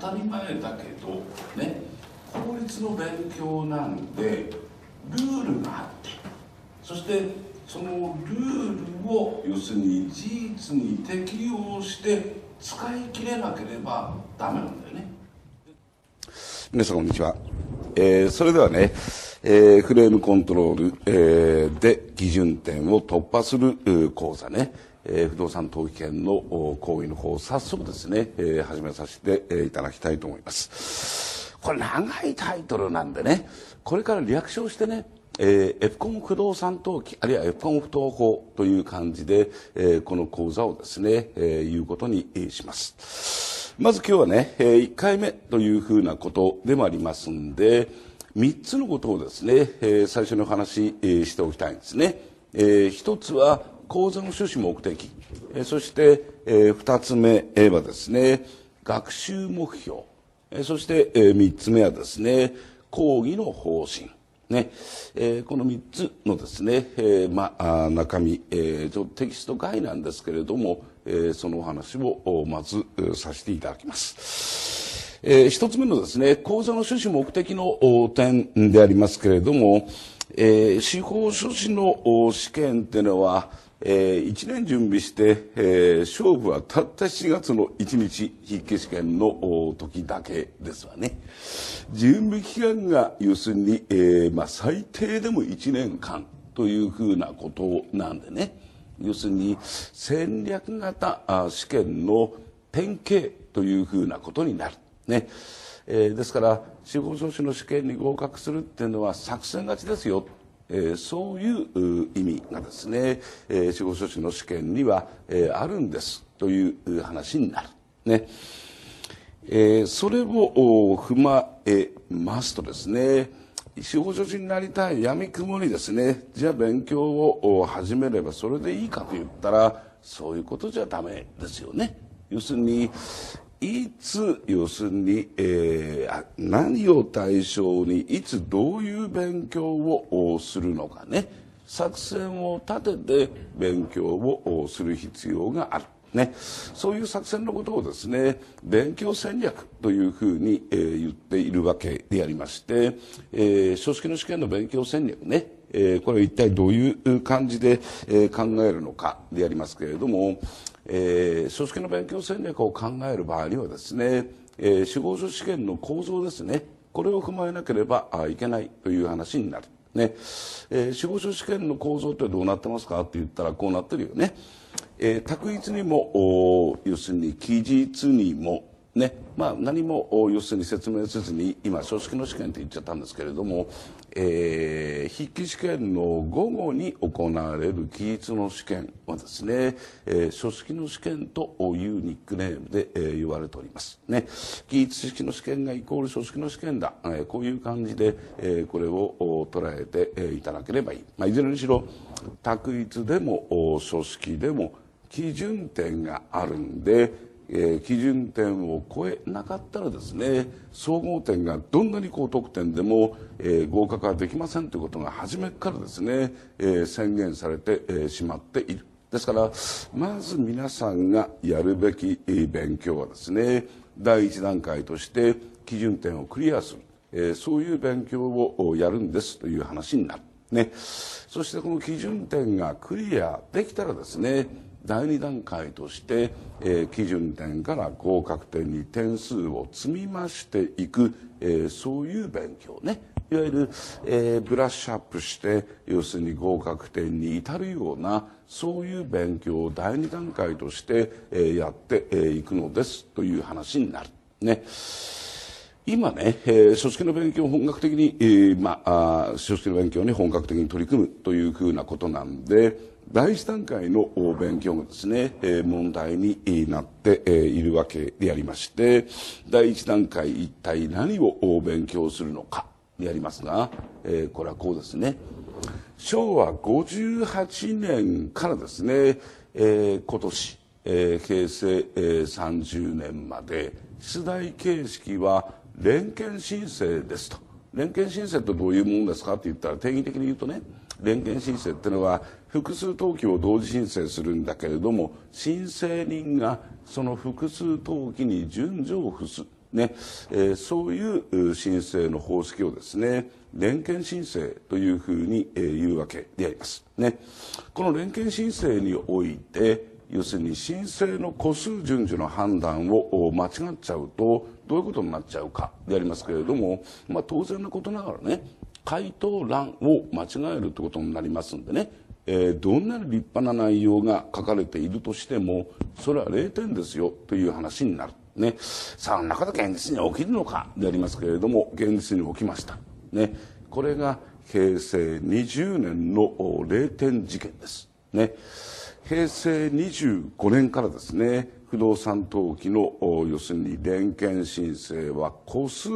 当たり前だけどね効率の勉強なんでルールがあってそしてそのルールを要するに事実に適用して使い切れなければダメなんだよね皆さんこんにちは、えー、それではね、えー、フレームコントロール、えー、で基準点を突破する講座ねえー、不動産登記権の行為の方を早速ですね、えー、始めさせていただきたいと思いますこれ長いタイトルなんでねこれから略称してねえエプコン不動産登記あるいはエプコン不登法という感じで、えー、この講座をですね、えー、いうことにします。まず今日はね、えー、1回目というふうなことでもありますんで、3つのことをですね、えー、最初にお話ししておきたいんですね。えー、1つは、講座の趣旨目的、えー、そして、えー、2つ目はですね学習目標、えー、そして、えー、3つ目はですね講義の方針ねえー、この3つのですね、えーま、あ中身、えー、テキスト外なんですけれども、えー、そのお話をまずさせていただきます。えー、1つ目のですね講座の趣旨目的の点でありますけれども、えー、司法書士の試験っていうのはえー、1年準備して、えー、勝負はたった7月の1日筆記試験の時だけですわね準備期間が要するに、えーまあ、最低でも1年間というふうなことなんでね要するに戦略型試験の典型というふうなことになるねえー、ですから司法書士の試験に合格するっていうのは作戦勝ちですよえー、そういう意味がですね、えー、司法書士の試験には、えー、あるんですという話になる。ねえー、それを踏まえますとですね司法書士になりたいやみくもにですねじゃあ勉強を始めればそれでいいかと言ったらそういうことじゃダメですよね。要するに、いつ要するに、えー、何を対象にいつどういう勉強をするのかね作戦を立てて勉強をする必要がある。ね、そういう作戦のことをですね勉強戦略というふうに、えー、言っているわけでありまして、えー、書式の試験の勉強戦略ねえこれは一体どういう感じで、え考えるのかでありますけれども、えー、組織の勉強戦略を考える場合にはですね、えー、司法書試験の構造ですね、これを踏まえなければいけないという話になる。ね、えー、司法書試験の構造ってどうなってますかって言ったらこうなってるよね。えー、択一にも、要するに期日にも、ねまあ、何も要するに説明せずに今、組織の試験って言っちゃったんですけれども、えー、筆記試験の午後に行われる記述の試験はですね、えー、書式の試験というニックネームで、えー、言われております。ね、記述式の試験がイコール書式の試験だ、えー、こういう感じで、えー、これを捉えて、えー、いただければいい。まあ、いずれにしろ、択一でも書式でも基準点があるんで、えー、基準点を超えなかったらですね総合点がどんなに高得点でも、えー、合格はできませんということが初めからですね、えー、宣言されて、えー、しまっているですからまず皆さんがやるべき勉強はですね第一段階として基準点をクリアする、えー、そういう勉強をやるんですという話になる。ね、そしてこの基準点がクリアできたらですね第2段階として、えー、基準点から合格点に点数を積み増していく、えー、そういう勉強ねいわゆる、えー、ブラッシュアップして要するに合格点に至るようなそういう勉強を第2段階として、えー、やってい、えくのですという話になる。ね今ね、えー、書式の勉強を本格的に、えー、まあ、書式の勉強に本格的に取り組むというふうなことなんで、第一段階の勉強がですね、え問題になっているわけでありまして、第一段階一体何を勉強するのかでありますが、えこれはこうですね。昭和58年からですね、え今年、え平成、え30年まで出題形式は連携申請ですと連携申請ってどういうものですかって言ったら定義的に言うとね連携申請っていうのは複数登記を同時申請するんだけれども申請人がその複数登記に順序を付す、ねえー、そういう申請の方式をですね連携申請というふうに、えー、言うわけであります、ね、この連携申請において要するに申請の個数順序の判断を間違っちゃうとどういうことになっちゃうかでありますけれども、まあ、当然のことながらね回答欄を間違えるということになりますんでね、えー、どんなに立派な内容が書かれているとしても、それは0点ですよという話になる。ね、さあ、なこと現実に起きるのかでありますけれども、現実に起きました。ね、これが平成20年の0点事件です。ね、平成25年からですね、不動産登記の要するに連携申請は個数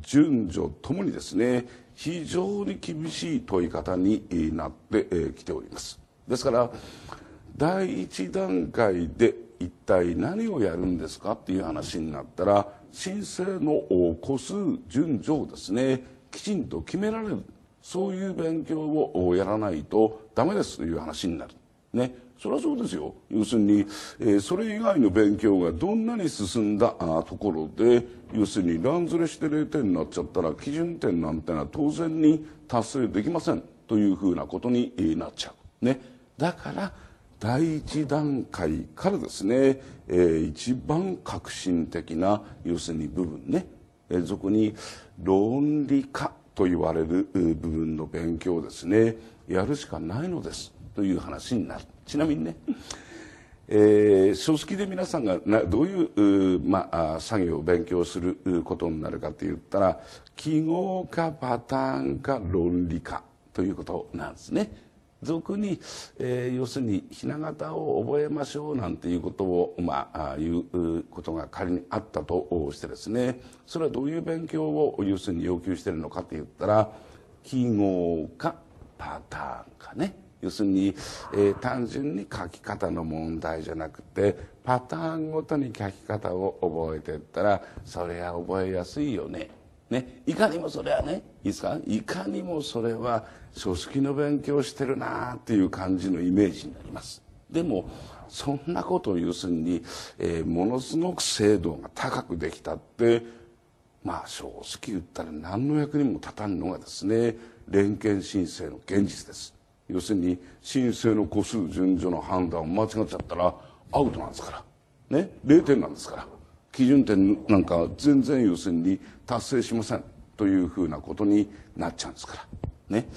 順序ともにですね非常に厳しい問い方になってきておりますですから第一段階で一体何をやるんですかっていう話になったら申請の個数順序をですねきちんと決められるそういう勉強をやらないとダメですという話になるねそれはそうですよ要するに、えー、それ以外の勉強がどんなに進んだあところで要するに乱ずれして0点になっちゃったら基準点なんてのは当然に達成できませんというふうなことになっちゃう。ね、だから第一段階からですね、えー、一番革新的な要するに部分ね、えー、そに論理化と言われる部分の勉強ですねやるしかないのです。という話になるちなみにね、えー、書式で皆さんがなどういうう、まあ、作業を勉強することになるかといったら記号かパターンか論理かということなんですね。俗に、えー、要するにひな形を覚えましょうなんていうことを、まあ、いうことが仮にあったとしてですねそれはどういう勉強を要するに要求してるのかって言ったら記号かパターンかね。要するに、えー、単純に書き方の問題じゃなくてパターンごとに書き方を覚えてったらそれは覚えやすいよね。ね、いかにもそれはねいいですかいかにもそれは書式の勉強してるなっていう感じのイメージになります。でもそんなことを要するに、えー、ものすごく精度が高くできたってまあ正直言ったら何の役にも立たんのがですね連携申請の現実です。要するに申請の個数順序の判断を間違っちゃったらアウトなんですから、ね、0点なんですから基準点なんか全然要するに達成しませんというふうなことになっちゃうんですからね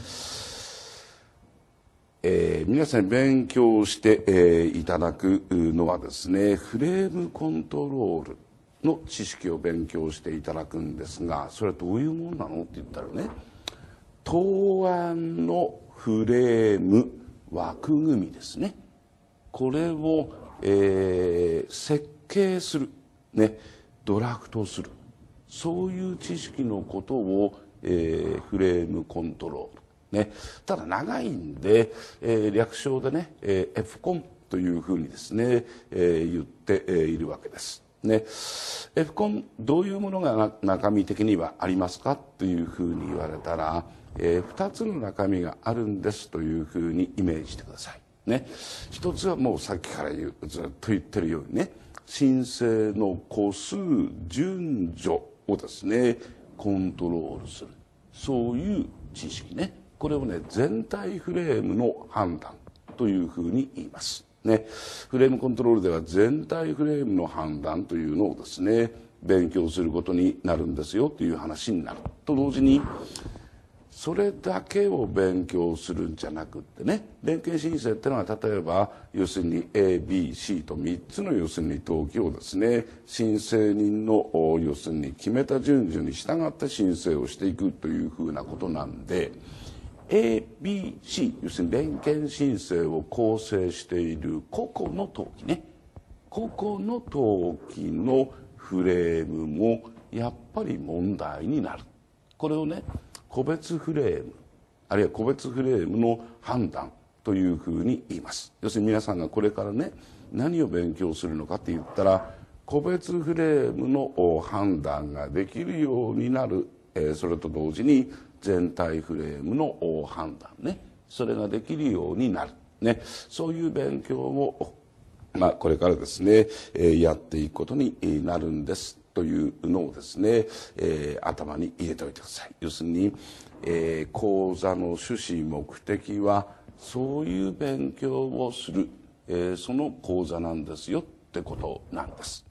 えー、皆さんに勉強して、えー、いただくのはですねフレームコントロールの知識を勉強していただくんですがそれはどういうものなのって言ったらね答案のフレーム枠組みですねこれを、えー、設計する、ね、ドラフトするそういう知識のことを、えー、フレームコントロール、ね、ただ長いんで、えー、略称でね、えー、F コンというふうにですね、えー、言って、えー、いるわけです。ね、F コンどういうものが中身的にはありますかというふうに言われたらえー、2つの中身があるんですというふうにイメージしてください。ね。一つはもうさっきから言う、ずっと言ってるようにね、申請の個数、順序をですね、コントロールする。そういう知識ね。これをね、全体フレームの判断というふうに言います。ね、フレームコントロールでは全体フレームの判断というのをですね、勉強することになるんですよという話になる。と同時に、それだけを勉強するんじゃなくってね連携申請っていうのは例えば要するに ABC と3つの要するに登記をですね申請人の要するに決めた順序に従って申請をしていくというふうなことなんで ABC 要するに連携申請を構成している個々の登記ね個々の登記のフレームもやっぱり問題になる。これをね個別フレームあるいは個別フレームの判断というふうに言います要するに皆さんがこれからね何を勉強するのかって言ったら個別フレームの判断ができるようになる、えそれと同時に全体フレームの判断ねそれができるようになる、ね、そういう勉強をまあ、これからですね、えやっていくことになるんですというのをですね、えー、頭に入れておいてください。要するに、えー、講座の趣旨目的はそういう勉強をする、えー、その講座なんですよってことなんです。